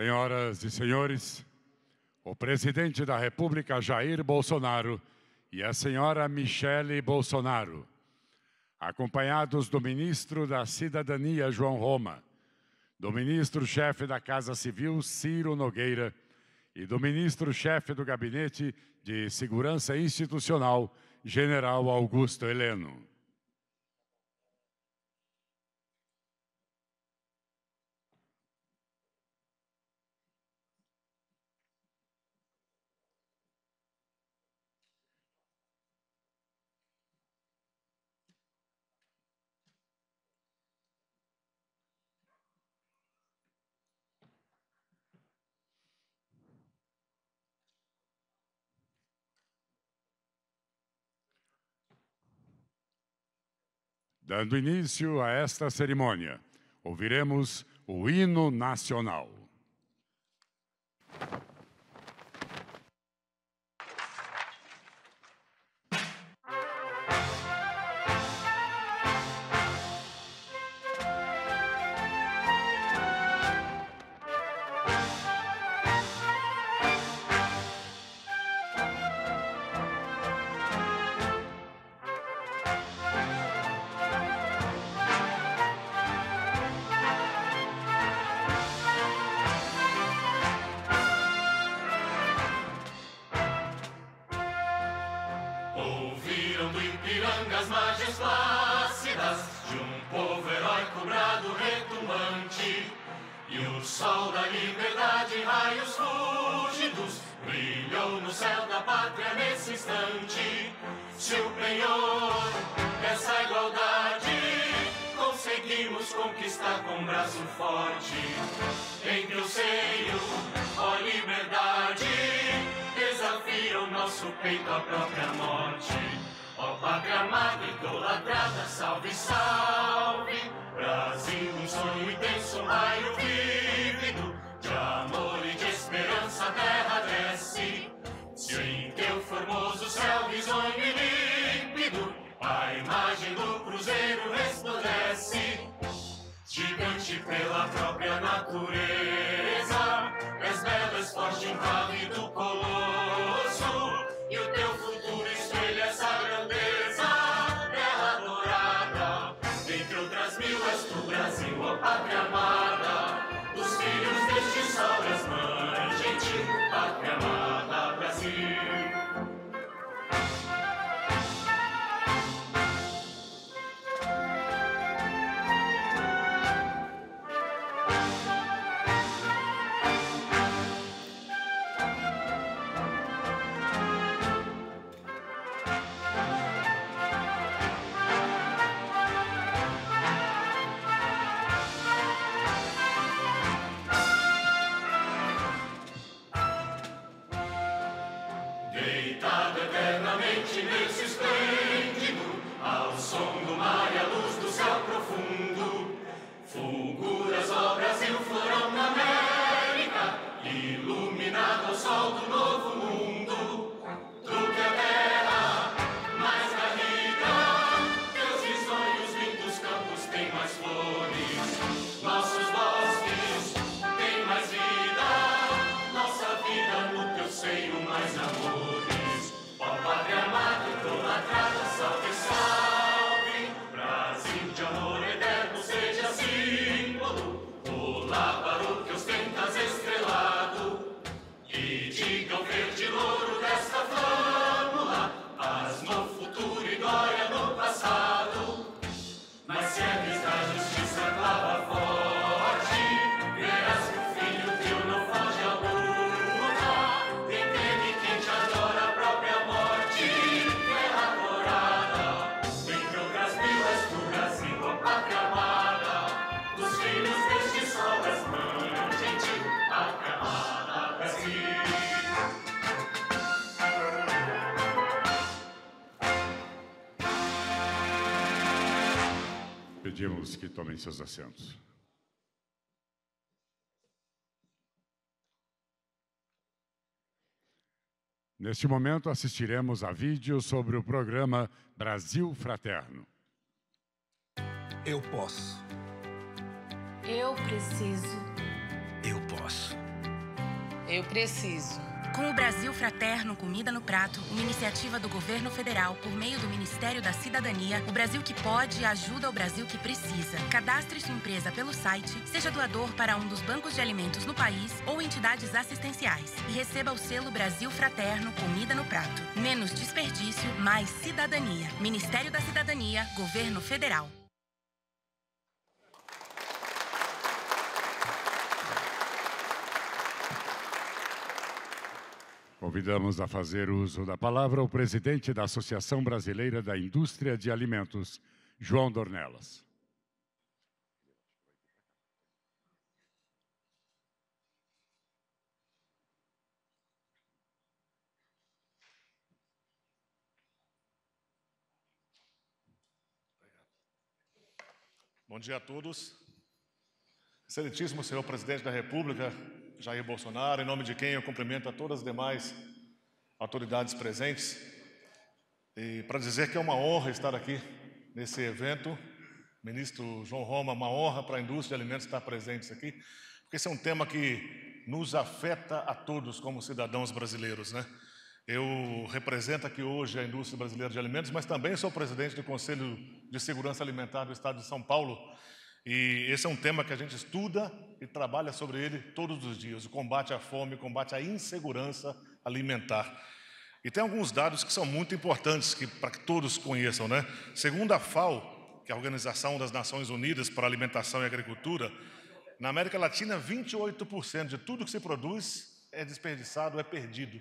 Senhoras e senhores, o presidente da República Jair Bolsonaro e a senhora Michele Bolsonaro, acompanhados do ministro da Cidadania João Roma, do ministro-chefe da Casa Civil Ciro Nogueira e do ministro-chefe do Gabinete de Segurança Institucional General Augusto Heleno. Dando início a esta cerimônia, ouviremos o hino nacional. de um povo heróico brado retumante. E o sol da liberdade raios fúlgidos brilhou no céu da pátria nesse instante. Se o penhor dessa igualdade conseguimos conquistar com um braço forte, em teu seio, ó liberdade, desafia o nosso peito à própria morte. Ó pátria amada, idolatrada, salve, salve! Brasil, um sonho intenso, um raio vívido de amor e de esperança, a terra desce. Se em teu formoso céu risonho e límpido, a imagem do cruzeiro resplandece. Gigante pela própria natureza, és belo, és forte, inválido color. frente nesse esplêndido, ao som do mar e à luz do céu profundo. Fulguras, ó Brasil, florão na América, iluminado ao sol do novo. pedimos que tomem seus assentos. Neste momento, assistiremos a vídeo sobre o programa Brasil Fraterno. Eu posso. Eu preciso. Eu posso. Eu preciso. Com o Brasil Fraterno Comida no Prato, uma iniciativa do governo federal por meio do Ministério da Cidadania, o Brasil que pode ajuda o Brasil que precisa. Cadastre sua empresa pelo site, seja doador para um dos bancos de alimentos no país ou entidades assistenciais e receba o selo Brasil Fraterno Comida no Prato. Menos desperdício, mais cidadania. Ministério da Cidadania, Governo Federal. Convidamos a fazer uso da palavra o presidente da Associação Brasileira da Indústria de Alimentos, João Dornelas. Bom dia a todos. Excelentíssimo senhor presidente da República, Jair Bolsonaro, em nome de quem eu cumprimento a todas as demais autoridades presentes, e para dizer que é uma honra estar aqui nesse evento. Ministro João Roma, uma honra para a indústria de alimentos estar presente aqui, porque esse é um tema que nos afeta a todos como cidadãos brasileiros, né? Eu represento aqui hoje a indústria brasileira de alimentos, mas também sou presidente do Conselho de Segurança Alimentar do Estado de São Paulo e esse é um tema que a gente estuda e trabalha sobre ele todos os dias: o combate à fome, o combate à insegurança alimentar. E tem alguns dados que são muito importantes para que todos conheçam, né? Segundo a FAO, que é a Organização das Nações Unidas para a Alimentação e Agricultura, na América Latina, 28% de tudo que se produz é desperdiçado, é perdido.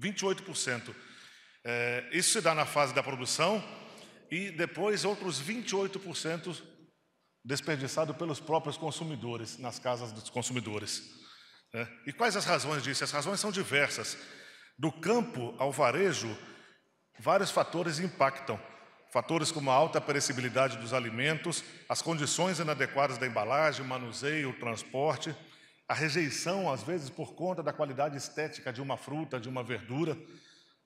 28%. É, isso se dá na fase da produção e depois outros 28% desperdiçado pelos próprios consumidores, nas casas dos consumidores. Né? E quais as razões disso? As razões são diversas. Do campo ao varejo, vários fatores impactam. Fatores como a alta perecibilidade dos alimentos, as condições inadequadas da embalagem, manuseio, transporte, a rejeição, às vezes, por conta da qualidade estética de uma fruta, de uma verdura.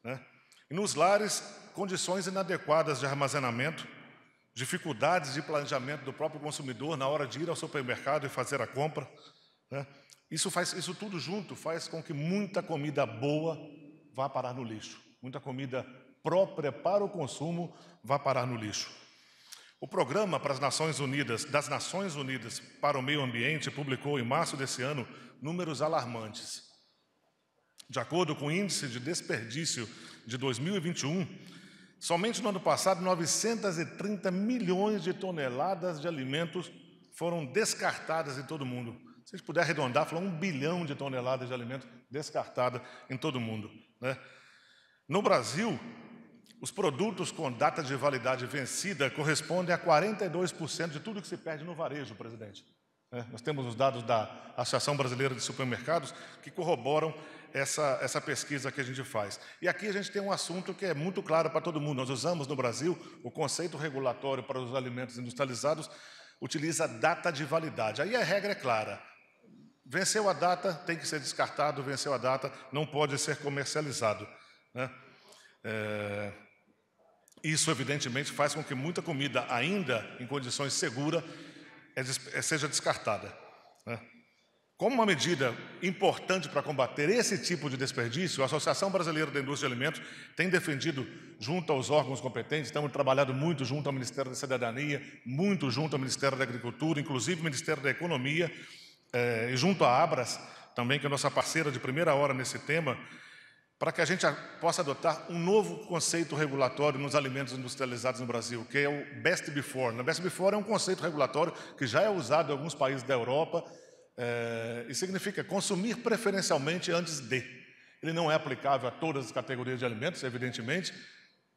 Né? E nos lares, condições inadequadas de armazenamento, dificuldades de planejamento do próprio consumidor na hora de ir ao supermercado e fazer a compra. Né? Isso, faz, isso tudo junto faz com que muita comida boa vá parar no lixo, muita comida própria para o consumo vá parar no lixo. O programa para as Nações Unidas, das Nações Unidas para o Meio Ambiente publicou em março desse ano números alarmantes. De acordo com o índice de desperdício de 2021, Somente no ano passado, 930 milhões de toneladas de alimentos foram descartadas em todo o mundo. Se a gente puder arredondar, falar um bilhão de toneladas de alimentos descartadas em todo o mundo. Né? No Brasil, os produtos com data de validade vencida correspondem a 42% de tudo que se perde no varejo, presidente. Né? Nós temos os dados da Associação Brasileira de Supermercados que corroboram essa, essa pesquisa que a gente faz. E aqui a gente tem um assunto que é muito claro para todo mundo. Nós usamos no Brasil o conceito regulatório para os alimentos industrializados, utiliza data de validade. Aí a regra é clara. Venceu a data, tem que ser descartado, venceu a data, não pode ser comercializado. Né? É... Isso, evidentemente, faz com que muita comida, ainda em condições seguras, é seja descartada. Né? Como uma medida importante para combater esse tipo de desperdício, a Associação Brasileira da Indústria de Alimentos tem defendido, junto aos órgãos competentes, Estamos trabalhando muito junto ao Ministério da Cidadania, muito junto ao Ministério da Agricultura, inclusive o Ministério da Economia, eh, e junto à Abras, também, que é nossa parceira de primeira hora nesse tema, para que a gente possa adotar um novo conceito regulatório nos alimentos industrializados no Brasil, que é o Best Before. O né? Best Before é um conceito regulatório que já é usado em alguns países da Europa é, e significa consumir preferencialmente antes de. Ele não é aplicável a todas as categorias de alimentos, evidentemente.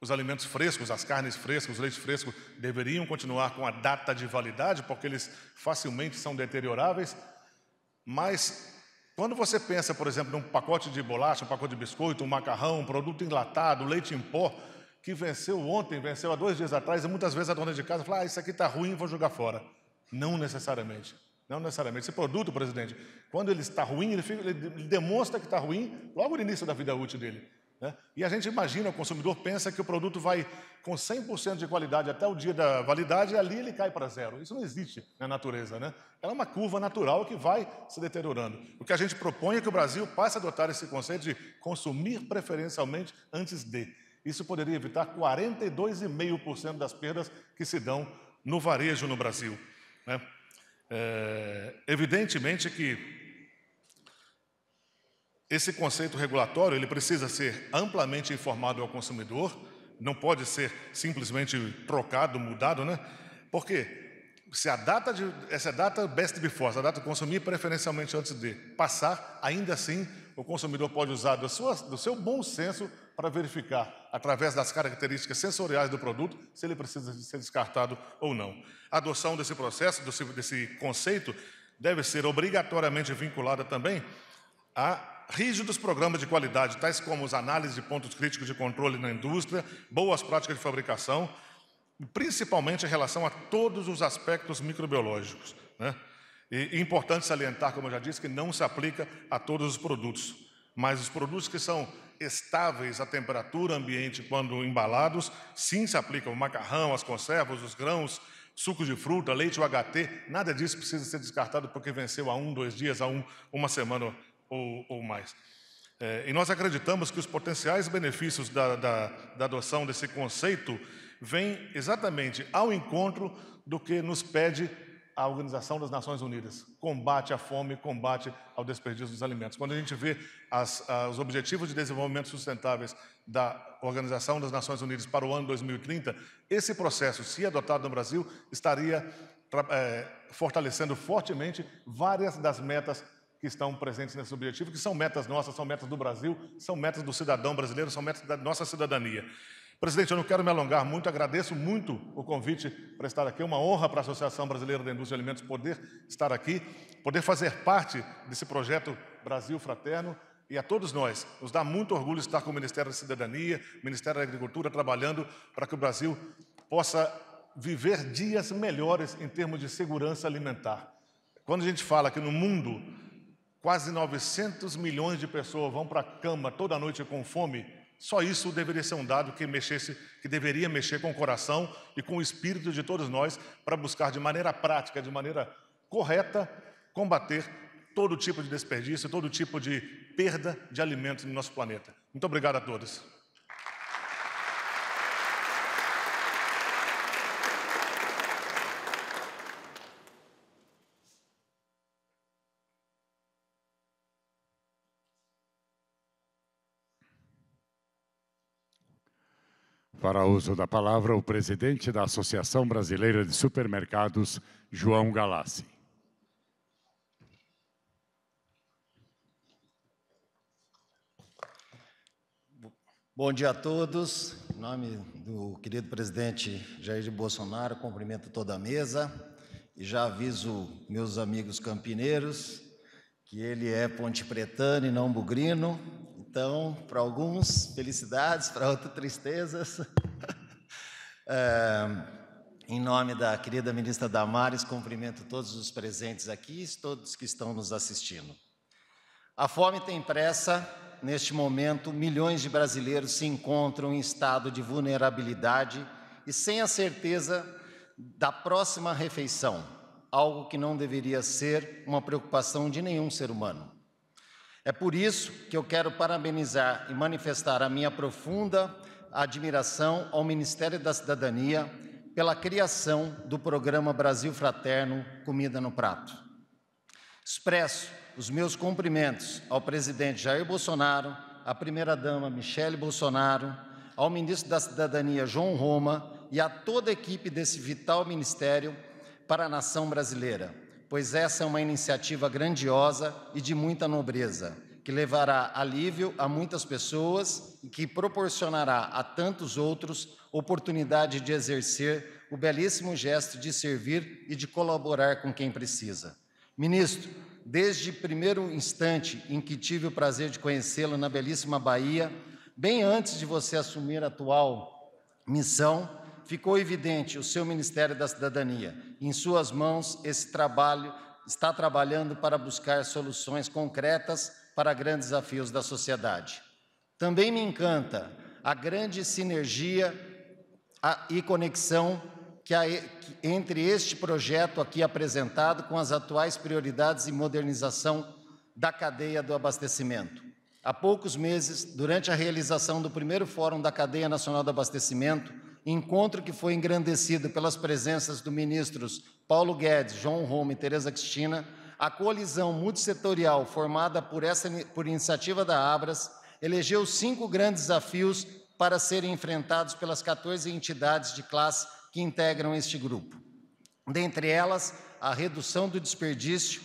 Os alimentos frescos, as carnes frescas, os leites frescos deveriam continuar com a data de validade, porque eles facilmente são deterioráveis. Mas quando você pensa, por exemplo, num pacote de bolacha, um pacote de biscoito, um macarrão, um produto enlatado, leite em pó, que venceu ontem, venceu há dois dias atrás, e muitas vezes a dona de casa fala: ah, isso aqui está ruim, vou jogar fora. Não necessariamente. Não necessariamente. Esse produto, presidente, quando ele está ruim, ele, fica, ele demonstra que está ruim logo no início da vida útil dele. Né? E a gente imagina, o consumidor pensa que o produto vai com 100% de qualidade até o dia da validade e ali ele cai para zero. Isso não existe na natureza. Né? Ela é uma curva natural que vai se deteriorando. O que a gente propõe é que o Brasil passe a adotar esse conceito de consumir preferencialmente antes de. Isso poderia evitar 42,5% das perdas que se dão no varejo no Brasil. Né? É, evidentemente que esse conceito regulatório ele precisa ser amplamente informado ao consumidor, não pode ser simplesmente trocado, mudado, né? Porque se a data de, essa data best before, a data consumir preferencialmente antes de passar, ainda assim o consumidor pode usar do, sua, do seu bom senso para verificar, através das características sensoriais do produto, se ele precisa ser descartado ou não. A adoção desse processo, desse conceito, deve ser obrigatoriamente vinculada também a rígidos programas de qualidade, tais como as análises de pontos críticos de controle na indústria, boas práticas de fabricação, principalmente em relação a todos os aspectos microbiológicos. Né? E importante salientar, como eu já disse, que não se aplica a todos os produtos, mas os produtos que são estáveis à temperatura ambiente quando embalados, sim se aplicam o macarrão, as conservas, os grãos, suco de fruta, leite UHT, nada disso precisa ser descartado porque venceu a um, dois dias, a um, uma semana ou, ou mais. É, e nós acreditamos que os potenciais benefícios da, da, da adoção desse conceito vêm exatamente ao encontro do que nos pede a Organização das Nações Unidas, combate à fome, combate ao desperdício dos alimentos. Quando a gente vê as, ah, os Objetivos de Desenvolvimento Sustentáveis da Organização das Nações Unidas para o ano 2030, esse processo, se adotado no Brasil, estaria eh, fortalecendo fortemente várias das metas que estão presentes nesse objetivo, que são metas nossas, são metas do Brasil, são metas do cidadão brasileiro, são metas da nossa cidadania. Presidente, eu não quero me alongar muito, agradeço muito o convite para estar aqui. É uma honra para a Associação Brasileira da Indústria de Alimentos poder estar aqui, poder fazer parte desse projeto Brasil Fraterno. E a todos nós, nos dá muito orgulho estar com o Ministério da Cidadania, Ministério da Agricultura, trabalhando para que o Brasil possa viver dias melhores em termos de segurança alimentar. Quando a gente fala que no mundo quase 900 milhões de pessoas vão para a cama toda noite com fome, só isso deveria ser um dado que mexesse, que deveria mexer com o coração e com o espírito de todos nós para buscar de maneira prática, de maneira correta, combater todo tipo de desperdício, todo tipo de perda de alimentos no nosso planeta. Muito obrigado a todos. Para uso da palavra, o presidente da Associação Brasileira de Supermercados, João Galassi. Bom dia a todos. Em nome do querido presidente Jair Bolsonaro, cumprimento toda a mesa e já aviso meus amigos campineiros que ele é ponte pretano e não bugrino então, para alguns, felicidades, para outros, tristezas. é, em nome da querida ministra Damares, cumprimento todos os presentes aqui e todos que estão nos assistindo. A fome tem pressa. Neste momento, milhões de brasileiros se encontram em estado de vulnerabilidade e sem a certeza da próxima refeição, algo que não deveria ser uma preocupação de nenhum ser humano. É por isso que eu quero parabenizar e manifestar a minha profunda admiração ao Ministério da Cidadania pela criação do programa Brasil Fraterno Comida no Prato. Expresso os meus cumprimentos ao presidente Jair Bolsonaro, à primeira-dama Michele Bolsonaro, ao ministro da Cidadania João Roma e a toda a equipe desse vital ministério para a nação brasileira pois essa é uma iniciativa grandiosa e de muita nobreza, que levará alívio a muitas pessoas e que proporcionará a tantos outros oportunidade de exercer o belíssimo gesto de servir e de colaborar com quem precisa. Ministro, desde o primeiro instante em que tive o prazer de conhecê-lo na belíssima Bahia, bem antes de você assumir a atual missão, ficou evidente o seu Ministério da Cidadania em suas mãos esse trabalho, está trabalhando para buscar soluções concretas para grandes desafios da sociedade. Também me encanta a grande sinergia e conexão que há entre este projeto aqui apresentado com as atuais prioridades e modernização da cadeia do abastecimento. Há poucos meses, durante a realização do primeiro Fórum da Cadeia Nacional do Abastecimento, encontro que foi engrandecido pelas presenças dos ministros Paulo Guedes, João Roma e Tereza Cristina, a coalizão multissetorial formada por, essa, por iniciativa da Abras elegeu cinco grandes desafios para serem enfrentados pelas 14 entidades de classe que integram este grupo. Dentre elas, a redução do desperdício,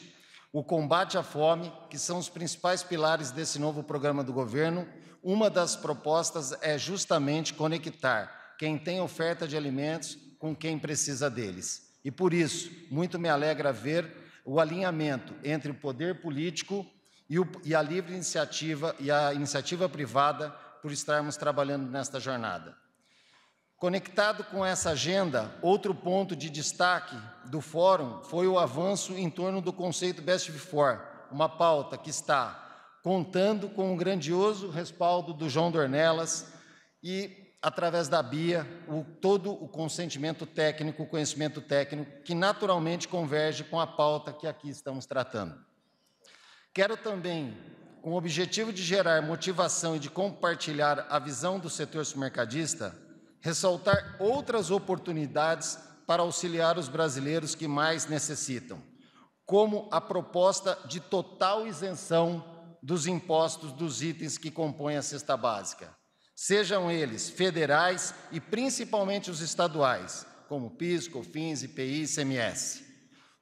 o combate à fome, que são os principais pilares desse novo programa do governo, uma das propostas é justamente conectar quem tem oferta de alimentos com quem precisa deles. E por isso, muito me alegra ver o alinhamento entre o poder político e, o, e a livre iniciativa e a iniciativa privada por estarmos trabalhando nesta jornada. Conectado com essa agenda, outro ponto de destaque do fórum foi o avanço em torno do conceito Best Before, uma pauta que está contando com o um grandioso respaldo do João Dornelas e através da BIA, o, todo o consentimento técnico, o conhecimento técnico, que naturalmente converge com a pauta que aqui estamos tratando. Quero também, com o objetivo de gerar motivação e de compartilhar a visão do setor supermercadista, ressaltar outras oportunidades para auxiliar os brasileiros que mais necessitam, como a proposta de total isenção dos impostos dos itens que compõem a cesta básica sejam eles federais e principalmente os estaduais, como PIS, COFINS, IPI, ICMS.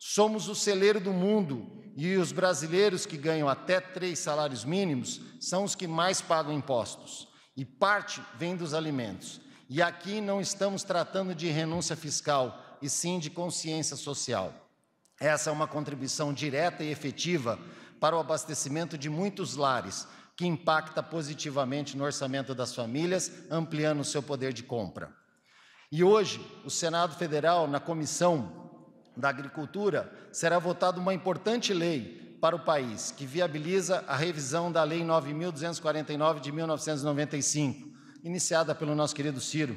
Somos o celeiro do mundo e os brasileiros que ganham até três salários mínimos são os que mais pagam impostos, e parte vem dos alimentos. E aqui não estamos tratando de renúncia fiscal, e sim de consciência social. Essa é uma contribuição direta e efetiva para o abastecimento de muitos lares, que impacta positivamente no orçamento das famílias, ampliando o seu poder de compra. E hoje, o Senado Federal, na Comissão da Agricultura, será votada uma importante lei para o país, que viabiliza a revisão da Lei 9.249 de 1995, iniciada pelo nosso querido Ciro.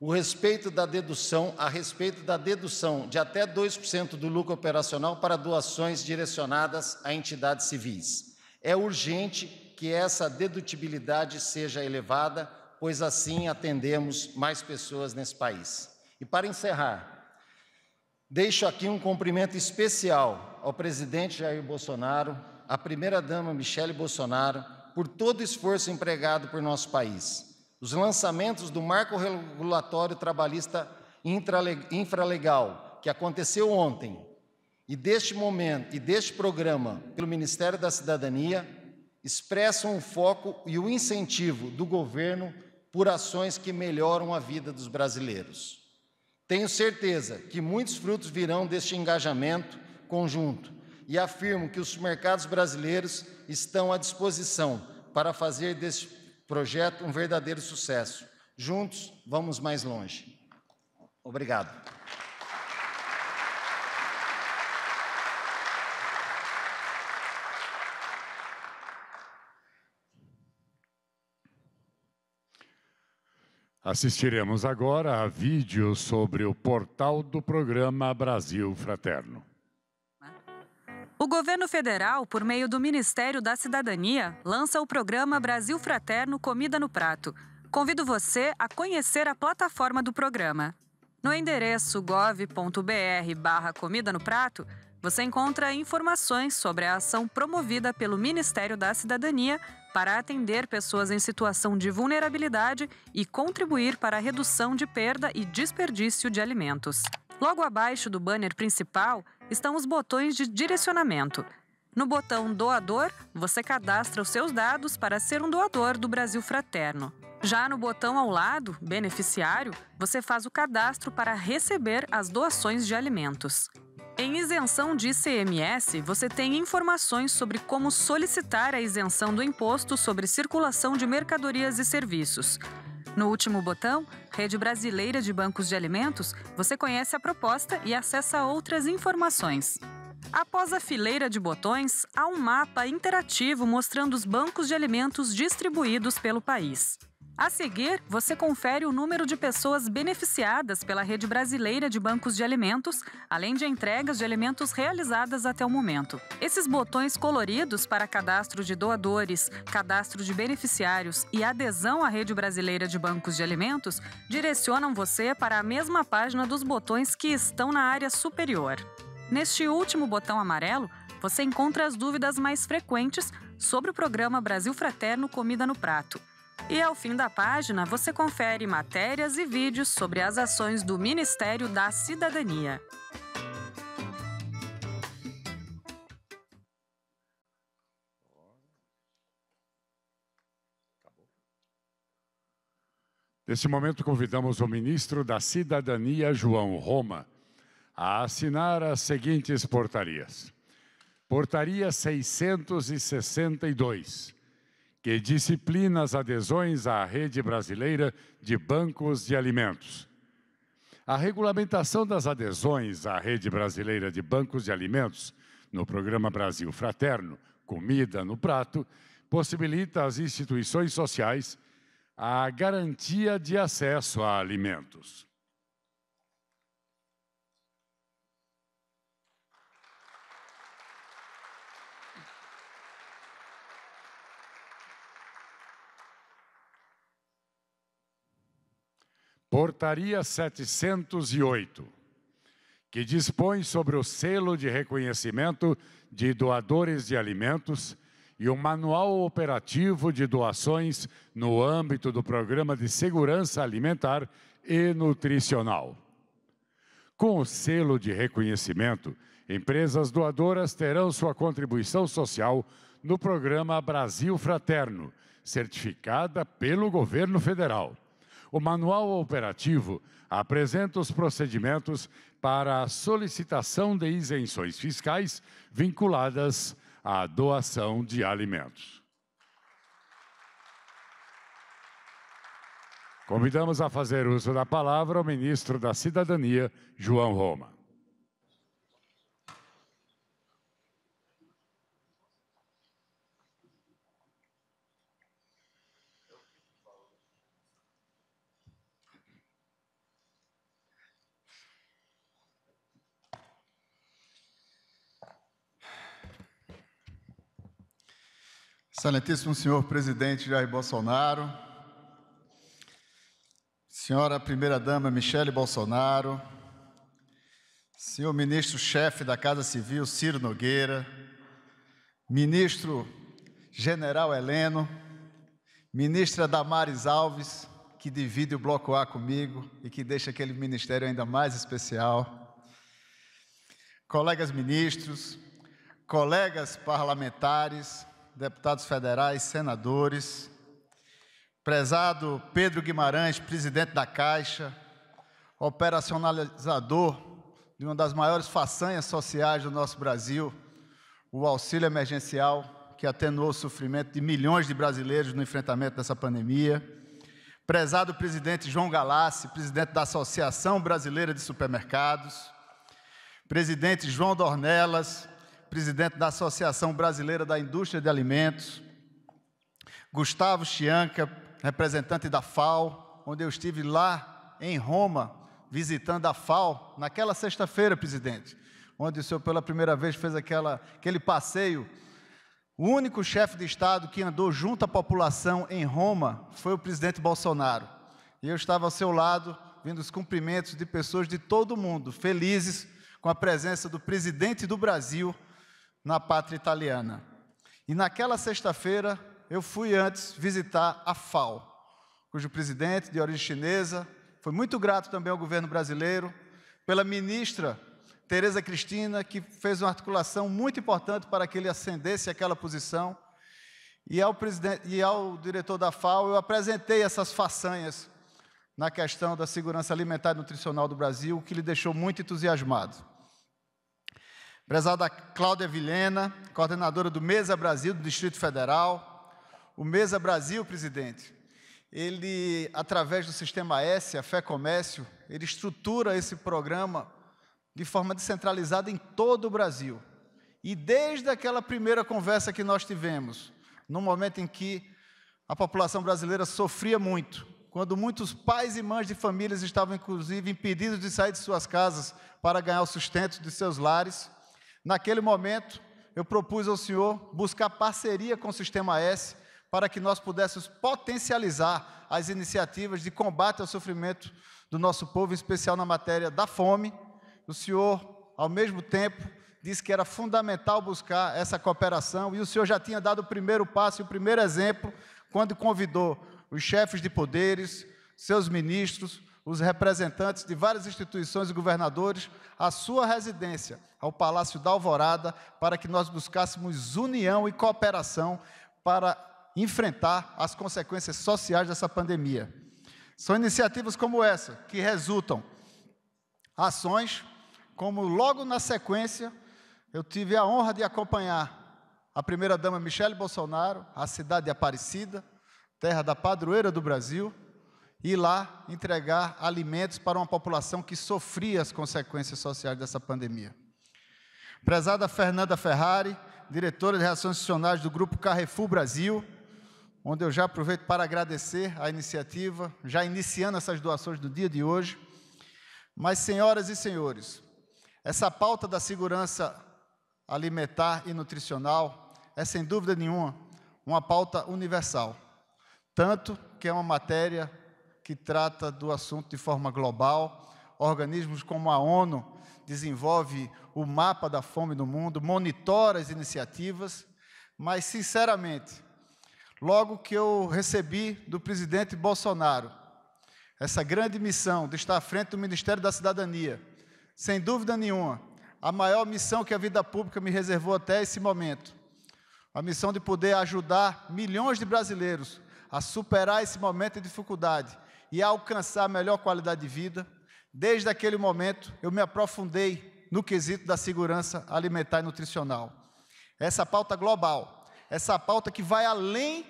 O respeito da dedução, a respeito da dedução de até 2% do lucro operacional para doações direcionadas a entidades civis. É urgente que essa dedutibilidade seja elevada, pois assim atendemos mais pessoas nesse país. E para encerrar, deixo aqui um cumprimento especial ao presidente Jair Bolsonaro, à primeira-dama Michele Bolsonaro, por todo o esforço empregado por nosso país. Os lançamentos do Marco Regulatório Trabalhista Infralegal, que aconteceu ontem, e deste momento e deste programa pelo Ministério da Cidadania expressam o foco e o incentivo do governo por ações que melhoram a vida dos brasileiros. Tenho certeza que muitos frutos virão deste engajamento conjunto e afirmo que os mercados brasileiros estão à disposição para fazer deste projeto um verdadeiro sucesso. Juntos, vamos mais longe. Obrigado. Assistiremos agora a vídeo sobre o portal do programa Brasil Fraterno. O governo federal, por meio do Ministério da Cidadania, lança o programa Brasil Fraterno Comida no Prato. Convido você a conhecer a plataforma do programa. No endereço gov.br/barra comida no prato, você encontra informações sobre a ação promovida pelo Ministério da Cidadania para atender pessoas em situação de vulnerabilidade e contribuir para a redução de perda e desperdício de alimentos. Logo abaixo do banner principal estão os botões de direcionamento. No botão Doador, você cadastra os seus dados para ser um doador do Brasil Fraterno. Já no botão ao lado, Beneficiário, você faz o cadastro para receber as doações de alimentos. Em isenção de ICMS, você tem informações sobre como solicitar a isenção do imposto sobre circulação de mercadorias e serviços. No último botão, Rede Brasileira de Bancos de Alimentos, você conhece a proposta e acessa outras informações. Após a fileira de botões, há um mapa interativo mostrando os bancos de alimentos distribuídos pelo país. A seguir, você confere o número de pessoas beneficiadas pela rede brasileira de bancos de alimentos, além de entregas de alimentos realizadas até o momento. Esses botões coloridos para cadastro de doadores, cadastro de beneficiários e adesão à rede brasileira de bancos de alimentos direcionam você para a mesma página dos botões que estão na área superior. Neste último botão amarelo, você encontra as dúvidas mais frequentes sobre o programa Brasil Fraterno Comida no Prato e ao fim da página você confere matérias e vídeos sobre as ações do Ministério da Cidadania. Neste momento, convidamos o ministro da Cidadania, João Roma, a assinar as seguintes portarias: Portaria 662 que disciplina as adesões à rede brasileira de bancos de alimentos. A regulamentação das adesões à rede brasileira de bancos de alimentos no programa Brasil Fraterno, Comida no Prato, possibilita às instituições sociais a garantia de acesso a alimentos. Portaria 708, que dispõe sobre o selo de reconhecimento de doadores de alimentos e o manual operativo de doações no âmbito do Programa de Segurança Alimentar e Nutricional. Com o selo de reconhecimento, empresas doadoras terão sua contribuição social no programa Brasil Fraterno, certificada pelo governo federal. O manual operativo apresenta os procedimentos para a solicitação de isenções fiscais vinculadas à doação de alimentos. Convidamos a fazer uso da palavra o ministro da Cidadania, João Roma. Excelentíssimo senhor presidente Jair Bolsonaro, senhora primeira-dama Michele Bolsonaro, senhor ministro-chefe da Casa Civil Ciro Nogueira, ministro general Heleno, ministra Damares Alves, que divide o bloco A comigo e que deixa aquele ministério ainda mais especial, colegas ministros, colegas parlamentares, deputados federais, senadores, prezado Pedro Guimarães, presidente da Caixa, operacionalizador de uma das maiores façanhas sociais do nosso Brasil, o auxílio emergencial, que atenuou o sofrimento de milhões de brasileiros no enfrentamento dessa pandemia. Prezado presidente João Galassi, presidente da Associação Brasileira de Supermercados. Presidente João Dornelas, presidente da Associação Brasileira da Indústria de Alimentos, Gustavo Chianca, representante da FAO, onde eu estive lá em Roma, visitando a FAO, naquela sexta-feira, presidente, onde o senhor pela primeira vez fez aquela, aquele passeio. O único chefe de Estado que andou junto à população em Roma foi o presidente Bolsonaro. E eu estava ao seu lado, vindo os cumprimentos de pessoas de todo o mundo, felizes com a presença do presidente do Brasil na pátria italiana. E naquela sexta-feira, eu fui antes visitar a FAO, cujo presidente, de origem chinesa, foi muito grato também ao governo brasileiro, pela ministra Tereza Cristina, que fez uma articulação muito importante para que ele ascendesse àquela posição. E ao, e ao diretor da FAO, eu apresentei essas façanhas na questão da segurança alimentar e nutricional do Brasil, que lhe deixou muito entusiasmado. Prezada Cláudia Vilhena, coordenadora do Mesa Brasil do Distrito Federal. O Mesa Brasil, presidente, ele, através do sistema S, a Fé Comércio, ele estrutura esse programa de forma descentralizada em todo o Brasil. E desde aquela primeira conversa que nós tivemos, no momento em que a população brasileira sofria muito, quando muitos pais e mães de famílias estavam, inclusive, impedidos de sair de suas casas para ganhar o sustento de seus lares, Naquele momento, eu propus ao senhor buscar parceria com o Sistema S para que nós pudéssemos potencializar as iniciativas de combate ao sofrimento do nosso povo, em especial na matéria da fome. O senhor, ao mesmo tempo, disse que era fundamental buscar essa cooperação e o senhor já tinha dado o primeiro passo e o primeiro exemplo quando convidou os chefes de poderes, seus ministros, os representantes de várias instituições e governadores à sua residência, ao Palácio da Alvorada, para que nós buscássemos união e cooperação para enfrentar as consequências sociais dessa pandemia. São iniciativas como essa que resultam ações como logo na sequência eu tive a honra de acompanhar a primeira-dama Michele Bolsonaro, a cidade de Aparecida, terra da padroeira do Brasil, ir lá entregar alimentos para uma população que sofria as consequências sociais dessa pandemia. Prezada Fernanda Ferrari, diretora de Relações Institucionais do Grupo Carrefour Brasil, onde eu já aproveito para agradecer a iniciativa, já iniciando essas doações do dia de hoje. Mas, senhoras e senhores, essa pauta da segurança alimentar e nutricional é, sem dúvida nenhuma, uma pauta universal, tanto que é uma matéria que trata do assunto de forma global. Organismos como a ONU desenvolve o mapa da fome no mundo, monitora as iniciativas, mas sinceramente, logo que eu recebi do presidente Bolsonaro essa grande missão de estar à frente do Ministério da Cidadania, sem dúvida nenhuma, a maior missão que a vida pública me reservou até esse momento. A missão de poder ajudar milhões de brasileiros a superar esse momento de dificuldade e a alcançar a melhor qualidade de vida. Desde aquele momento, eu me aprofundei no quesito da segurança alimentar e nutricional. Essa é pauta global, essa é pauta que vai além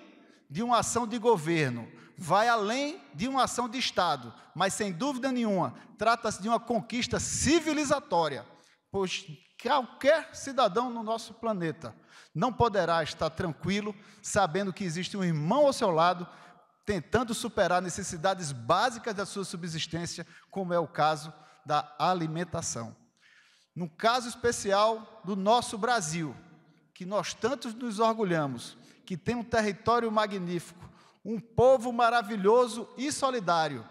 de uma ação de governo, vai além de uma ação de Estado, mas sem dúvida nenhuma, trata-se de uma conquista civilizatória, pois qualquer cidadão no nosso planeta não poderá estar tranquilo sabendo que existe um irmão ao seu lado tentando superar necessidades básicas da sua subsistência, como é o caso da alimentação. No caso especial do nosso Brasil, que nós tantos nos orgulhamos, que tem um território magnífico, um povo maravilhoso e solidário.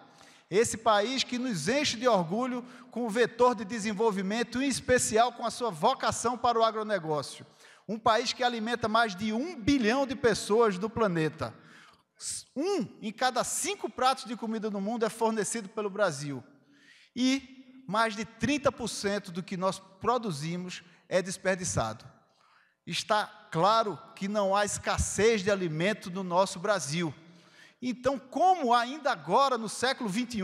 Esse país que nos enche de orgulho com o vetor de desenvolvimento, em especial com a sua vocação para o agronegócio. Um país que alimenta mais de um bilhão de pessoas do planeta um em cada cinco pratos de comida no mundo é fornecido pelo Brasil. E mais de 30% do que nós produzimos é desperdiçado. Está claro que não há escassez de alimento no nosso Brasil. Então, como ainda agora, no século XXI,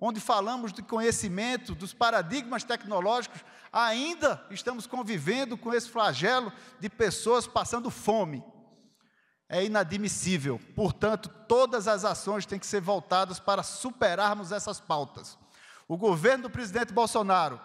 onde falamos de conhecimento, dos paradigmas tecnológicos, ainda estamos convivendo com esse flagelo de pessoas passando fome? é inadmissível. Portanto, todas as ações têm que ser voltadas para superarmos essas pautas. O governo do presidente Bolsonaro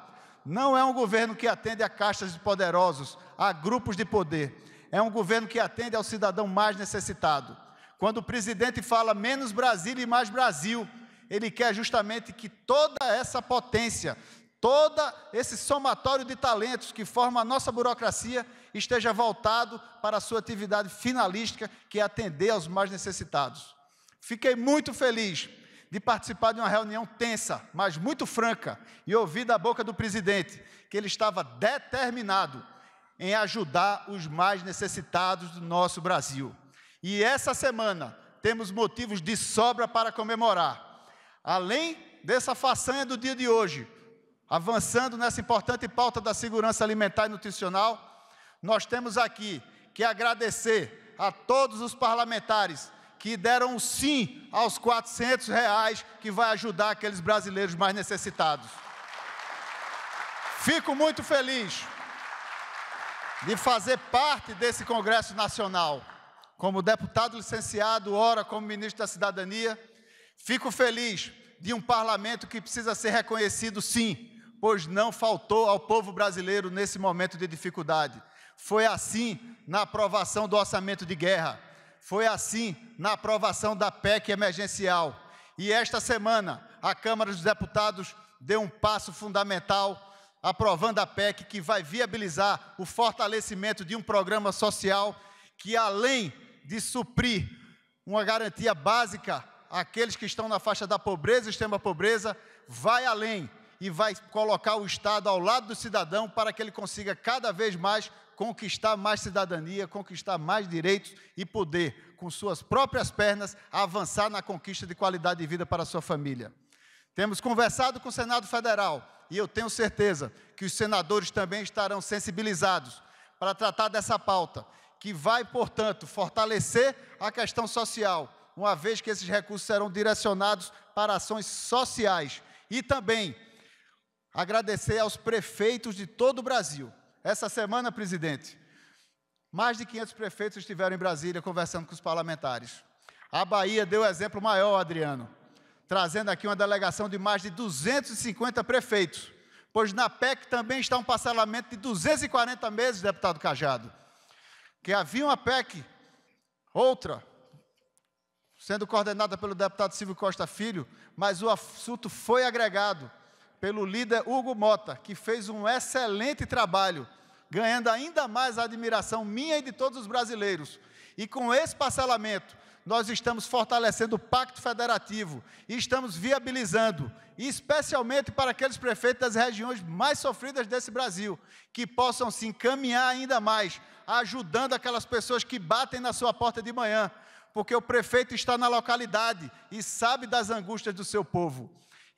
não é um governo que atende a caixas de poderosos, a grupos de poder. É um governo que atende ao cidadão mais necessitado. Quando o presidente fala menos Brasília e mais Brasil, ele quer justamente que toda essa potência, todo esse somatório de talentos que forma a nossa burocracia, esteja voltado para a sua atividade finalística, que é atender aos mais necessitados. Fiquei muito feliz de participar de uma reunião tensa, mas muito franca, e ouvir da boca do presidente que ele estava determinado em ajudar os mais necessitados do nosso Brasil. E essa semana temos motivos de sobra para comemorar. Além dessa façanha do dia de hoje, avançando nessa importante pauta da segurança alimentar e nutricional, nós temos aqui que agradecer a todos os parlamentares que deram um sim aos 400 reais que vai ajudar aqueles brasileiros mais necessitados. Fico muito feliz de fazer parte desse Congresso Nacional. Como deputado licenciado, ora como ministro da Cidadania, fico feliz de um parlamento que precisa ser reconhecido, sim, pois não faltou ao povo brasileiro nesse momento de dificuldade. Foi assim na aprovação do orçamento de guerra, foi assim na aprovação da PEC emergencial. E esta semana, a Câmara dos Deputados deu um passo fundamental aprovando a PEC que vai viabilizar o fortalecimento de um programa social que, além de suprir uma garantia básica àqueles que estão na faixa da pobreza e extrema pobreza, vai além e vai colocar o Estado ao lado do cidadão para que ele consiga cada vez mais conquistar mais cidadania, conquistar mais direitos e poder, com suas próprias pernas, avançar na conquista de qualidade de vida para a sua família. Temos conversado com o Senado Federal e eu tenho certeza que os senadores também estarão sensibilizados para tratar dessa pauta, que vai, portanto, fortalecer a questão social, uma vez que esses recursos serão direcionados para ações sociais. E também agradecer aos prefeitos de todo o Brasil essa semana, presidente, mais de 500 prefeitos estiveram em Brasília conversando com os parlamentares. A Bahia deu exemplo maior, Adriano, trazendo aqui uma delegação de mais de 250 prefeitos, pois na PEC também está um parcelamento de 240 meses, deputado Cajado. Que havia uma PEC, outra, sendo coordenada pelo deputado Silvio Costa Filho, mas o assunto foi agregado pelo líder Hugo Mota, que fez um excelente trabalho, ganhando ainda mais a admiração minha e de todos os brasileiros. E com esse parcelamento, nós estamos fortalecendo o Pacto Federativo e estamos viabilizando, especialmente para aqueles prefeitos das regiões mais sofridas desse Brasil, que possam se encaminhar ainda mais, ajudando aquelas pessoas que batem na sua porta de manhã, porque o prefeito está na localidade e sabe das angústias do seu povo.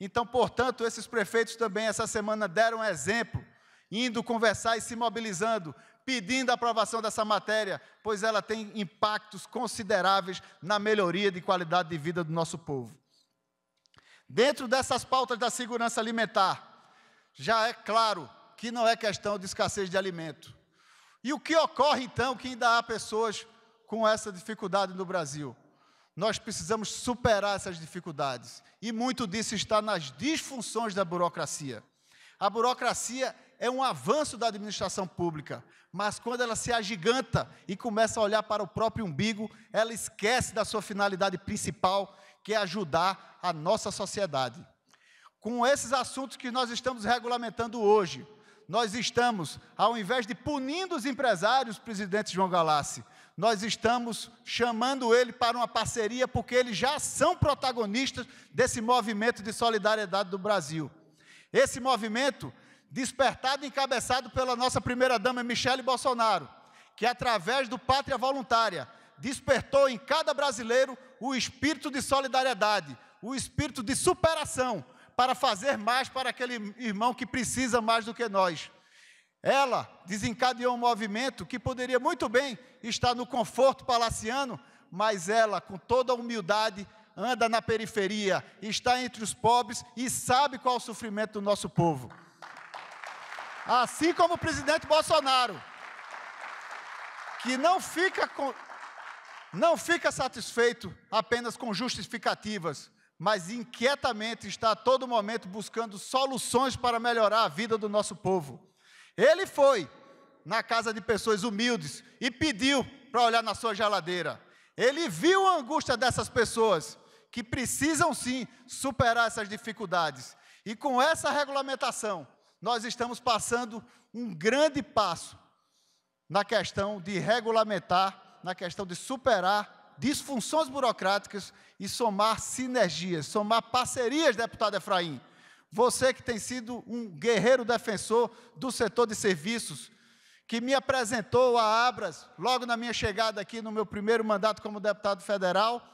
Então, portanto, esses prefeitos também essa semana deram exemplo, indo conversar e se mobilizando, pedindo a aprovação dessa matéria, pois ela tem impactos consideráveis na melhoria de qualidade de vida do nosso povo. Dentro dessas pautas da segurança alimentar, já é claro que não é questão de escassez de alimento. E o que ocorre então que ainda há pessoas com essa dificuldade no Brasil? nós precisamos superar essas dificuldades. E muito disso está nas disfunções da burocracia. A burocracia é um avanço da administração pública, mas quando ela se agiganta e começa a olhar para o próprio umbigo, ela esquece da sua finalidade principal, que é ajudar a nossa sociedade. Com esses assuntos que nós estamos regulamentando hoje, nós estamos, ao invés de punindo os empresários, presidente João Galassi, nós estamos chamando ele para uma parceria, porque eles já são protagonistas desse movimento de solidariedade do Brasil. Esse movimento despertado e encabeçado pela nossa primeira-dama Michele Bolsonaro, que através do Pátria Voluntária despertou em cada brasileiro o espírito de solidariedade, o espírito de superação para fazer mais para aquele irmão que precisa mais do que nós. Ela desencadeou um movimento que poderia muito bem estar no conforto palaciano, mas ela, com toda a humildade, anda na periferia, está entre os pobres e sabe qual é o sofrimento do nosso povo. Assim como o presidente Bolsonaro, que não fica, com, não fica satisfeito apenas com justificativas, mas inquietamente está a todo momento buscando soluções para melhorar a vida do nosso povo. Ele foi na casa de pessoas humildes e pediu para olhar na sua geladeira. Ele viu a angústia dessas pessoas que precisam sim superar essas dificuldades. E com essa regulamentação, nós estamos passando um grande passo na questão de regulamentar, na questão de superar disfunções burocráticas e somar sinergias, somar parcerias, deputado Efraim você que tem sido um guerreiro defensor do setor de serviços, que me apresentou a Abras logo na minha chegada aqui no meu primeiro mandato como deputado federal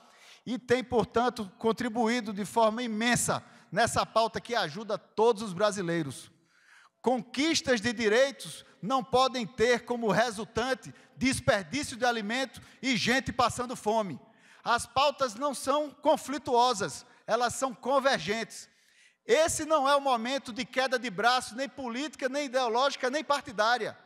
e tem, portanto, contribuído de forma imensa nessa pauta que ajuda todos os brasileiros. Conquistas de direitos não podem ter como resultante desperdício de alimento e gente passando fome. As pautas não são conflituosas, elas são convergentes. Esse não é o momento de queda de braço, nem política, nem ideológica, nem partidária.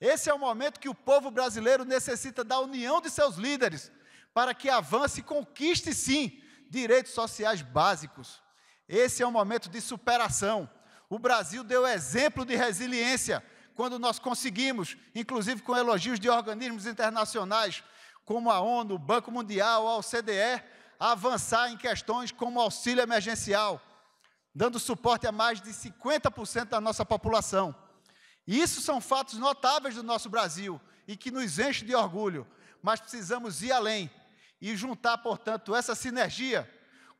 Esse é o momento que o povo brasileiro necessita da união de seus líderes para que avance e conquiste, sim, direitos sociais básicos. Esse é o momento de superação. O Brasil deu exemplo de resiliência quando nós conseguimos, inclusive com elogios de organismos internacionais, como a ONU, o Banco Mundial, a OCDE, avançar em questões como auxílio emergencial dando suporte a mais de 50% da nossa população. E isso são fatos notáveis do nosso Brasil e que nos enche de orgulho, mas precisamos ir além e juntar, portanto, essa sinergia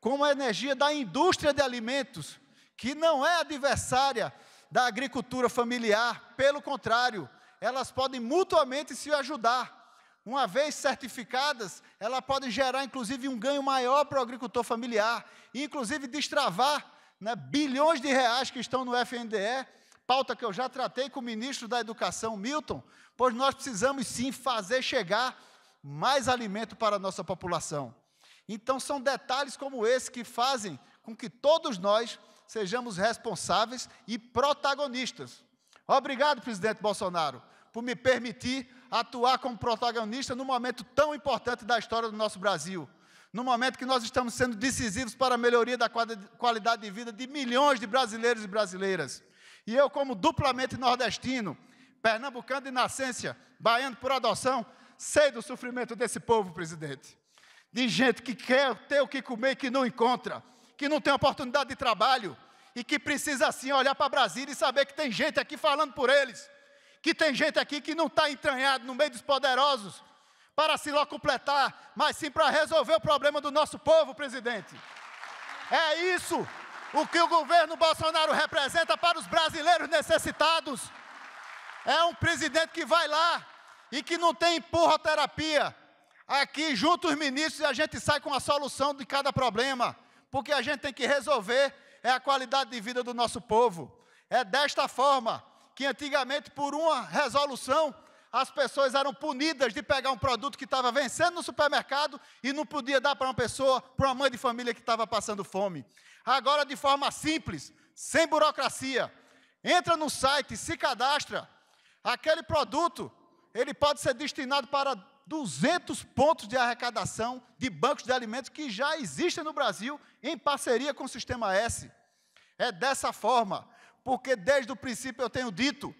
com a energia da indústria de alimentos, que não é adversária da agricultura familiar, pelo contrário, elas podem mutuamente se ajudar. Uma vez certificadas, elas podem gerar inclusive um ganho maior para o agricultor familiar, e inclusive destravar né, bilhões de reais que estão no FNDE, pauta que eu já tratei com o ministro da Educação, Milton, pois nós precisamos sim fazer chegar mais alimento para a nossa população. Então, são detalhes como esse que fazem com que todos nós sejamos responsáveis e protagonistas. Obrigado, presidente Bolsonaro, por me permitir atuar como protagonista num momento tão importante da história do nosso Brasil no momento que nós estamos sendo decisivos para a melhoria da qualidade de vida de milhões de brasileiros e brasileiras. E eu, como duplamente nordestino, pernambucano de nascença, baiano por adoção, sei do sofrimento desse povo, presidente. De gente que quer ter o que comer e que não encontra, que não tem oportunidade de trabalho e que precisa, assim, olhar para Brasília e saber que tem gente aqui falando por eles, que tem gente aqui que não está entranhado no meio dos poderosos, para se lá completar, mas sim para resolver o problema do nosso povo, presidente. É isso o que o governo Bolsonaro representa para os brasileiros necessitados. É um presidente que vai lá e que não tem terapia. Aqui, junto os ministros, a gente sai com a solução de cada problema, porque a gente tem que resolver é a qualidade de vida do nosso povo. É desta forma que antigamente, por uma resolução, as pessoas eram punidas de pegar um produto que estava vencendo no supermercado e não podia dar para uma pessoa, para uma mãe de família que estava passando fome. Agora, de forma simples, sem burocracia, entra no site, se cadastra. Aquele produto, ele pode ser destinado para 200 pontos de arrecadação de bancos de alimentos que já existem no Brasil em parceria com o Sistema S. É dessa forma, porque desde o princípio eu tenho dito,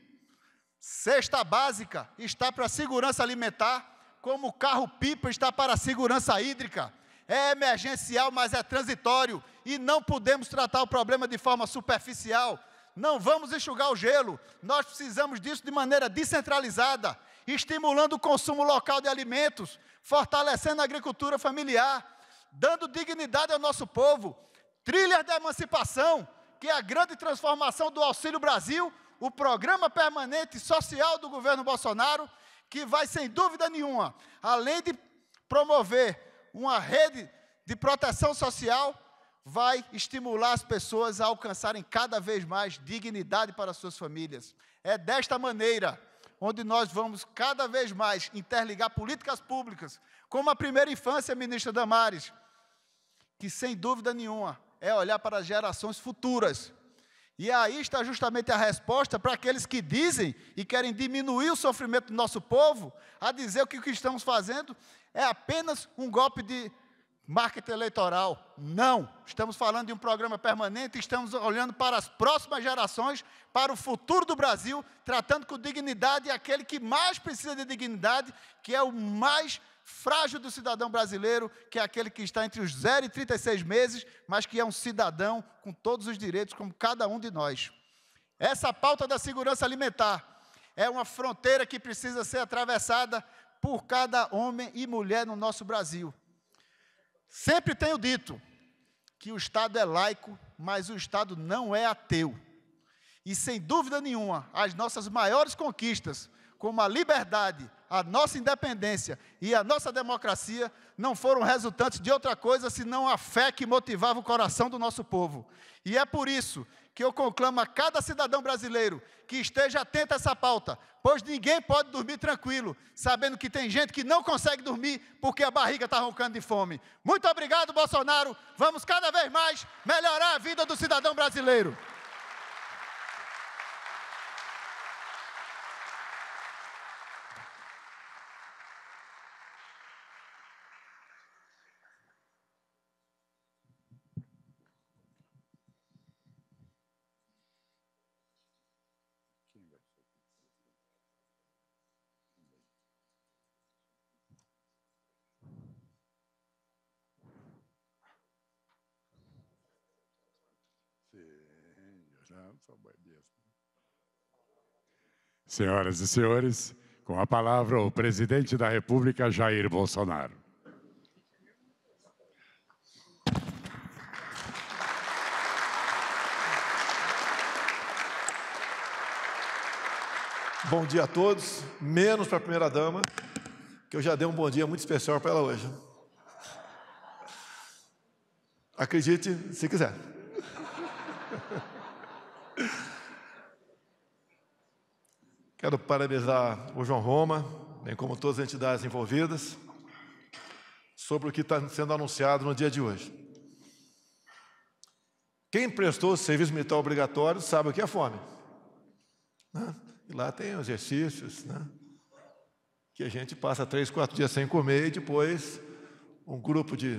Cesta básica está para a segurança alimentar, como o carro-pipa está para a segurança hídrica. É emergencial, mas é transitório e não podemos tratar o problema de forma superficial. Não vamos enxugar o gelo, nós precisamos disso de maneira descentralizada, estimulando o consumo local de alimentos, fortalecendo a agricultura familiar, dando dignidade ao nosso povo. Trilhas da emancipação, que é a grande transformação do Auxílio Brasil, o programa permanente social do governo Bolsonaro, que vai, sem dúvida nenhuma, além de promover uma rede de proteção social, vai estimular as pessoas a alcançarem cada vez mais dignidade para suas famílias. É desta maneira onde nós vamos cada vez mais interligar políticas públicas, como a primeira infância, ministra Damares, que sem dúvida nenhuma é olhar para gerações futuras e aí está justamente a resposta para aqueles que dizem e querem diminuir o sofrimento do nosso povo, a dizer que o que estamos fazendo é apenas um golpe de marketing eleitoral. Não! Estamos falando de um programa permanente, estamos olhando para as próximas gerações, para o futuro do Brasil, tratando com dignidade aquele que mais precisa de dignidade, que é o mais frágil do cidadão brasileiro, que é aquele que está entre os 0 e 36 meses, mas que é um cidadão com todos os direitos, como cada um de nós. Essa pauta da segurança alimentar é uma fronteira que precisa ser atravessada por cada homem e mulher no nosso Brasil. Sempre tenho dito que o Estado é laico, mas o Estado não é ateu. E sem dúvida nenhuma, as nossas maiores conquistas, como a liberdade, a nossa independência e a nossa democracia não foram resultantes de outra coisa senão a fé que motivava o coração do nosso povo. E é por isso que eu conclamo a cada cidadão brasileiro que esteja atento a essa pauta, pois ninguém pode dormir tranquilo, sabendo que tem gente que não consegue dormir porque a barriga está roncando de fome. Muito obrigado, Bolsonaro. Vamos cada vez mais melhorar a vida do cidadão brasileiro. Senhoras e senhores, com a palavra o presidente da República, Jair Bolsonaro. Bom dia a todos, menos para a primeira-dama, que eu já dei um bom dia muito especial para ela hoje. Acredite se quiser. Quero parabenizar o João Roma, bem como todas as entidades envolvidas, sobre o que está sendo anunciado no dia de hoje. Quem prestou o serviço militar obrigatório sabe o que é fome. Né? E lá tem exercícios, né? que a gente passa três, quatro dias sem comer e depois um grupo de,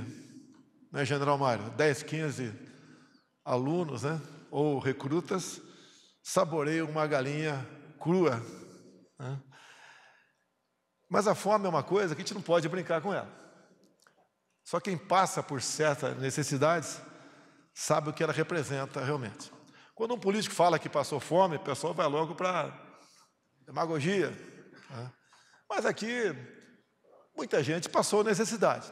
né, General Mário, 10, 15 alunos né, ou recrutas saboreiam uma galinha crua. Né? Mas a fome é uma coisa que a gente não pode brincar com ela. Só quem passa por certas necessidades sabe o que ela representa realmente. Quando um político fala que passou fome, o pessoal vai logo para demagogia. Né? Mas aqui, muita gente passou necessidade.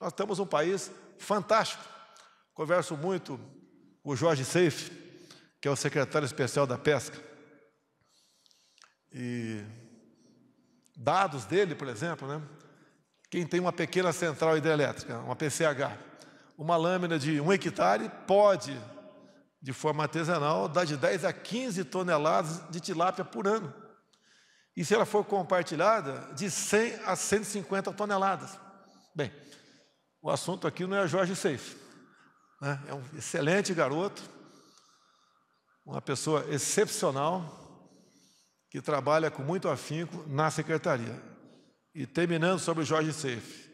Nós temos um país fantástico. Converso muito com o Jorge Seif, que é o secretário especial da pesca e dados dele, por exemplo, né? quem tem uma pequena central hidrelétrica, uma PCH, uma lâmina de um hectare pode, de forma artesanal, dar de 10 a 15 toneladas de tilápia por ano. E se ela for compartilhada, de 100 a 150 toneladas. Bem, o assunto aqui não é Jorge Seif. Né? É um excelente garoto, uma pessoa excepcional, que trabalha com muito afinco na secretaria. E terminando sobre o Jorge Seif,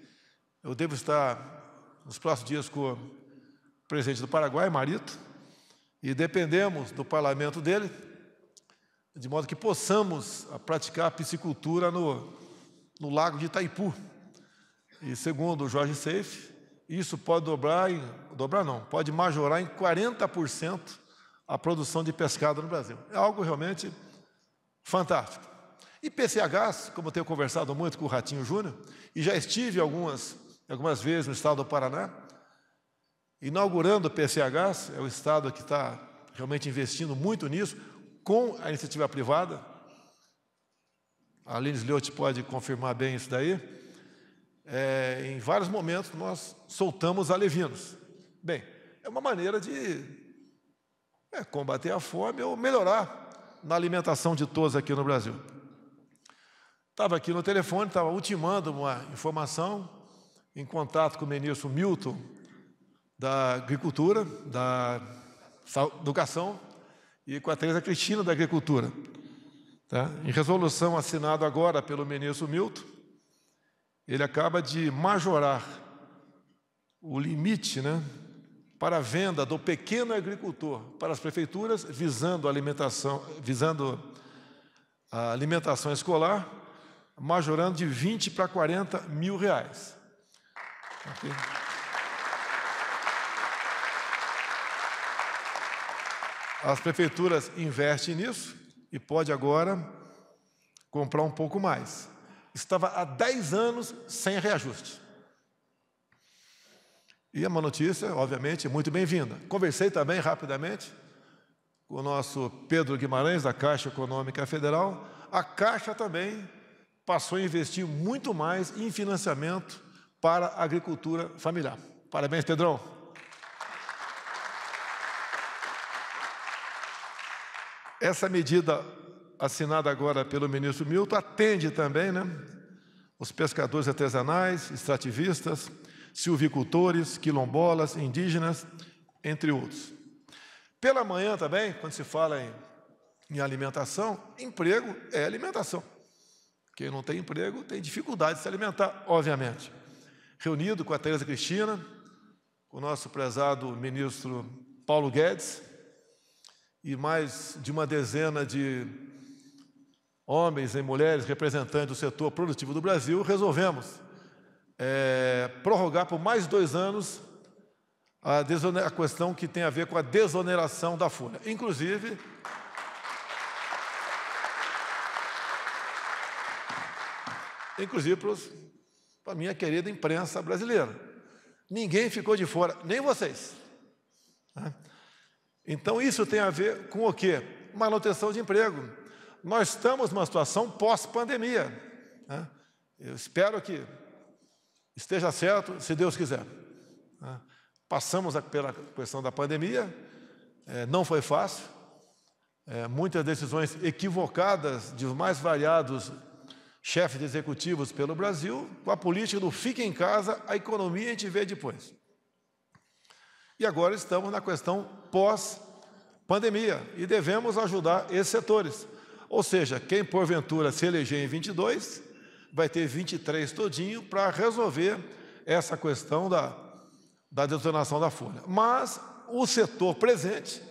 eu devo estar nos próximos dias com o presidente do Paraguai, Marito, e dependemos do parlamento dele, de modo que possamos praticar piscicultura no, no lago de Itaipu. E segundo o Jorge Seif, isso pode dobrar, em, dobrar não, pode majorar em 40% a produção de pescado no Brasil. É algo realmente Fantástico. E PCHs, como eu tenho conversado muito com o Ratinho Júnior, e já estive algumas, algumas vezes no estado do Paraná, inaugurando PCHs, é o estado que está realmente investindo muito nisso, com a iniciativa privada. A Aline Leote pode confirmar bem isso daí. É, em vários momentos nós soltamos alevinos. Bem, é uma maneira de é, combater a fome ou melhorar na alimentação de todos aqui no Brasil. Estava aqui no telefone, estava ultimando uma informação em contato com o ministro Milton da Agricultura, da Educação e com a Teresa Cristina da Agricultura. Tá? Em resolução assinada agora pelo ministro Milton, ele acaba de majorar o limite né, para a venda do pequeno agricultor para as prefeituras, visando a alimentação, visando a alimentação escolar, majorando de 20 para 40 mil reais. Okay. As prefeituras investem nisso e pode agora comprar um pouco mais. Estava há 10 anos sem reajuste. E é uma notícia, obviamente, muito bem-vinda. Conversei também rapidamente com o nosso Pedro Guimarães, da Caixa Econômica Federal. A Caixa também passou a investir muito mais em financiamento para a agricultura familiar. Parabéns, Pedrão. Essa medida assinada agora pelo ministro Milton atende também né, os pescadores artesanais, extrativistas, silvicultores, quilombolas, indígenas, entre outros. Pela manhã também, quando se fala em, em alimentação, emprego é alimentação. Quem não tem emprego tem dificuldade de se alimentar, obviamente. Reunido com a Tereza Cristina, com o nosso prezado ministro Paulo Guedes e mais de uma dezena de homens e mulheres representantes do setor produtivo do Brasil, resolvemos é, prorrogar por mais dois anos a, a questão que tem a ver com a desoneração da folha. Inclusive. inclusive para a minha querida imprensa brasileira. Ninguém ficou de fora, nem vocês. Né? Então isso tem a ver com o quê? Manutenção de emprego. Nós estamos numa situação pós-pandemia. Né? Eu espero que Esteja certo, se Deus quiser. Né? Passamos pela questão da pandemia, é, não foi fácil. É, muitas decisões equivocadas de mais variados chefes de executivos pelo Brasil, com a política do fique em casa, a economia a gente vê depois. E agora estamos na questão pós-pandemia e devemos ajudar esses setores. Ou seja, quem porventura se eleger em 22 vai ter 23 todinho para resolver essa questão da, da detonação da folha. Mas o setor presente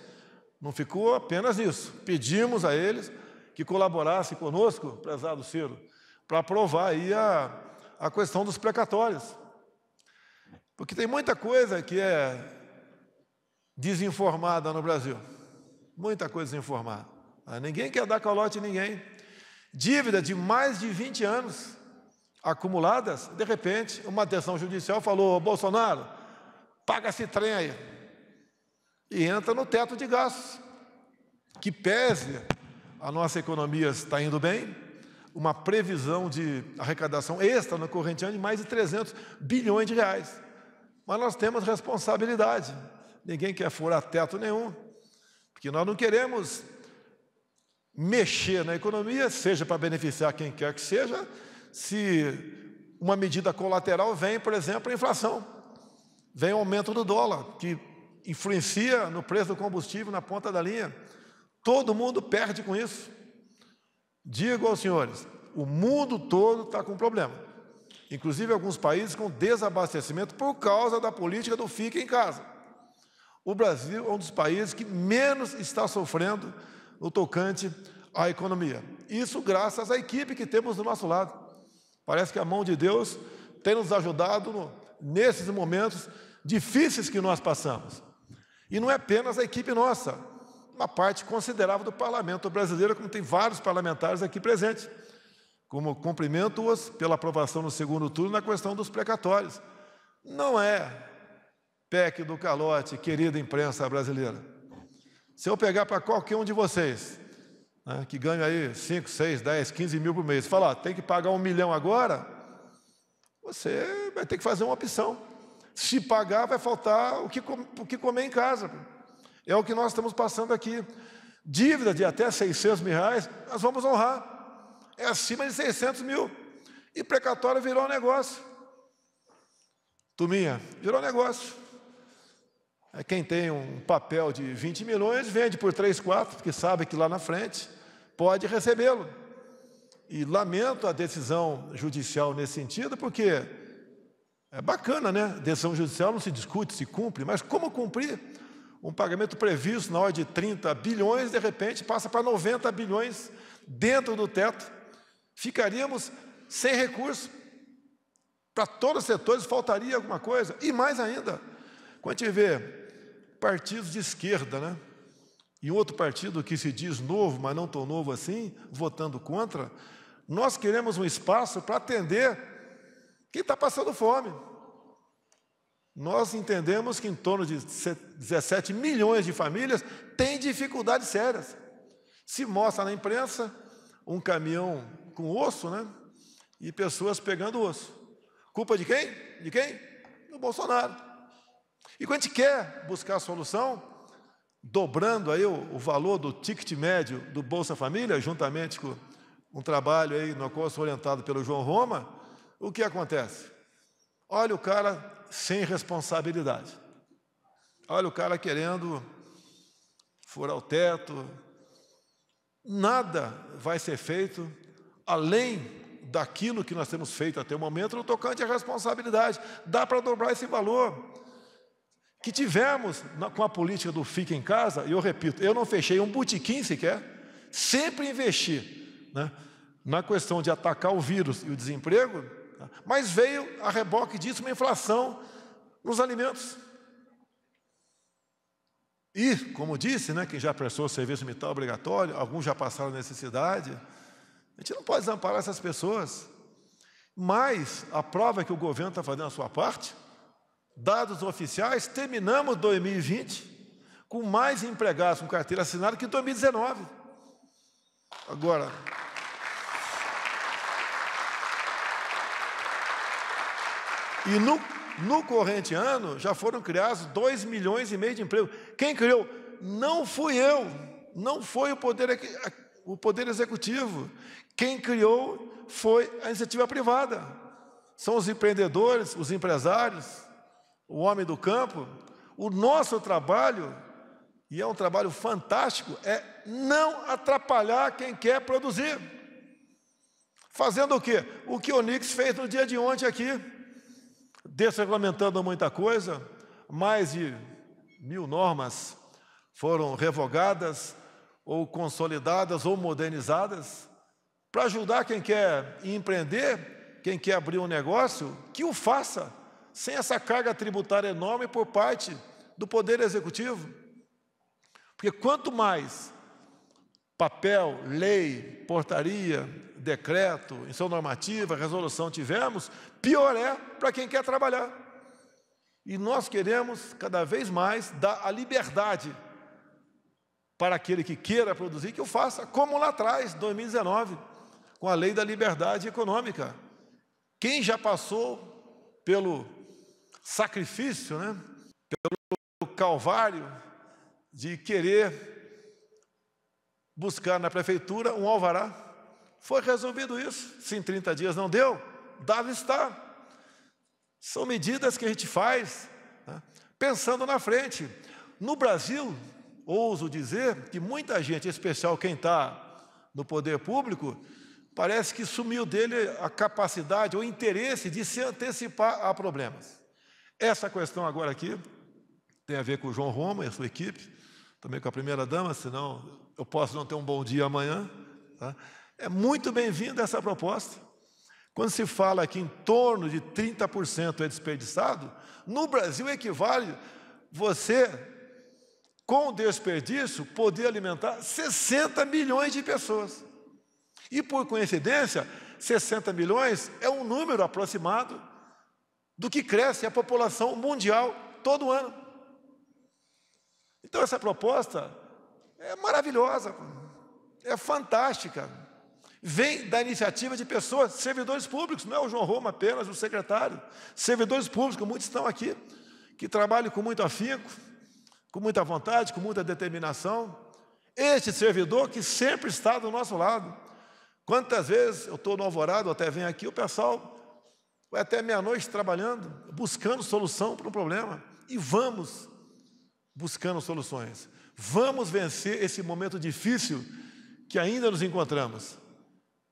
não ficou apenas nisso. Pedimos a eles que colaborassem conosco, prezado Ciro, para aprovar aí a, a questão dos precatórios. Porque tem muita coisa que é desinformada no Brasil. Muita coisa desinformada. Ninguém quer dar calote em ninguém. Dívida de mais de 20 anos acumuladas, de repente, uma atenção judicial falou: Bolsonaro, paga esse trem aí. E entra no teto de gastos. Que pese a nossa economia está indo bem, uma previsão de arrecadação extra no corrente ano de mais de 300 bilhões de reais. Mas nós temos responsabilidade. Ninguém quer furar teto nenhum, porque nós não queremos mexer na economia, seja para beneficiar quem quer que seja, se uma medida colateral vem, por exemplo, a inflação, vem o aumento do dólar, que influencia no preço do combustível na ponta da linha. Todo mundo perde com isso. Digo aos senhores, o mundo todo está com problema. Inclusive alguns países com desabastecimento por causa da política do fique em casa. O Brasil é um dos países que menos está sofrendo no tocante à economia. Isso graças à equipe que temos do nosso lado. Parece que a mão de Deus tem nos ajudado no, nesses momentos difíceis que nós passamos. E não é apenas a equipe nossa, uma parte considerável do parlamento brasileiro, como tem vários parlamentares aqui presentes. Como cumprimento-os pela aprovação no segundo turno na questão dos precatórios. Não é PEC do calote, querida imprensa brasileira. Se eu pegar para qualquer um de vocês, né, que ganha aí 5, 6, 10, 15 mil por mês, falar, ah, tem que pagar um milhão agora, você vai ter que fazer uma opção. Se pagar, vai faltar o que, o que comer em casa. É o que nós estamos passando aqui. Dívida de até 600 mil reais, nós vamos honrar. É acima de 600 mil. E precatório virou um negócio. Tuminha, virou um negócio. É, quem tem um papel de 20 milhões, vende por 3, 4, porque sabe que lá na frente pode recebê-lo. E lamento a decisão judicial nesse sentido, porque é bacana, né? Decisão judicial não se discute, se cumpre, mas como cumprir? Um pagamento previsto na hora de 30 bilhões, de repente passa para 90 bilhões dentro do teto. Ficaríamos sem recurso. Para todos os setores faltaria alguma coisa. E mais ainda, quando a gente vê partidos de esquerda, né? E outro partido que se diz novo, mas não tão novo assim, votando contra. Nós queremos um espaço para atender quem está passando fome. Nós entendemos que em torno de 17 milhões de famílias têm dificuldades sérias. Se mostra na imprensa um caminhão com osso, né? E pessoas pegando osso. Culpa de quem? De quem? Do Bolsonaro. E quando a gente quer buscar a solução, dobrando aí o, o valor do ticket médio do Bolsa Família, juntamente com um trabalho aí no qual orientado pelo João Roma, o que acontece? Olha o cara sem responsabilidade. Olha o cara querendo furar o teto. Nada vai ser feito além daquilo que nós temos feito até o momento no tocante à responsabilidade. Dá para dobrar esse valor que tivemos com a política do Fica em Casa, e eu repito, eu não fechei um botequim sequer, sempre investi né, na questão de atacar o vírus e o desemprego, né, mas veio a reboque disso uma inflação nos alimentos. E, como disse, né, quem já prestou o serviço militar obrigatório, alguns já passaram necessidade, a gente não pode desamparar essas pessoas. Mas a prova é que o governo está fazendo a sua parte Dados oficiais, terminamos 2020 com mais empregados com carteira assinada que em 2019. Agora. E no, no corrente ano já foram criados 2 milhões e meio de empregos. Quem criou? Não fui eu, não foi o poder, o poder executivo. Quem criou foi a iniciativa privada. São os empreendedores, os empresários o homem do campo, o nosso trabalho, e é um trabalho fantástico, é não atrapalhar quem quer produzir. Fazendo o quê? O que o Nix fez no dia de ontem aqui, desregulamentando muita coisa, mais de mil normas foram revogadas, ou consolidadas, ou modernizadas, para ajudar quem quer empreender, quem quer abrir um negócio, que o faça sem essa carga tributária enorme por parte do Poder Executivo. Porque quanto mais papel, lei, portaria, decreto, sua normativa, resolução tivermos, pior é para quem quer trabalhar. E nós queremos cada vez mais dar a liberdade para aquele que queira produzir, que o faça, como lá atrás, 2019, com a lei da liberdade econômica. Quem já passou pelo sacrifício, né? pelo Calvário, de querer buscar na prefeitura um alvará. Foi resolvido isso. Se em 30 dias não deu, dado está. São medidas que a gente faz né? pensando na frente. No Brasil, ouso dizer que muita gente, em especial quem está no poder público, parece que sumiu dele a capacidade ou interesse de se antecipar a problemas. Essa questão agora aqui tem a ver com o João Roma e a sua equipe, também com a primeira-dama, senão eu posso não ter um bom dia amanhã. Tá? É muito bem-vinda essa proposta. Quando se fala que em torno de 30% é desperdiçado, no Brasil equivale você, com o desperdício, poder alimentar 60 milhões de pessoas. E por coincidência, 60 milhões é um número aproximado do que cresce a população mundial todo ano. Então, essa proposta é maravilhosa, é fantástica. Vem da iniciativa de pessoas, servidores públicos, não é o João Roma apenas, o secretário, servidores públicos, muitos estão aqui, que trabalham com muito afinco, com muita vontade, com muita determinação. Este servidor que sempre está do nosso lado. Quantas vezes eu estou no alvorado, até venho aqui, o pessoal foi até meia-noite trabalhando, buscando solução para um problema. E vamos buscando soluções. Vamos vencer esse momento difícil que ainda nos encontramos.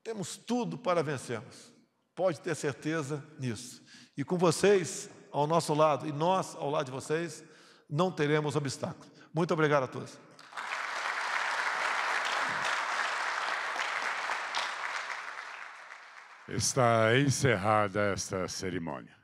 Temos tudo para vencermos. Pode ter certeza nisso. E com vocês ao nosso lado e nós ao lado de vocês, não teremos obstáculos. Muito obrigado a todos. Está encerrada esta cerimônia.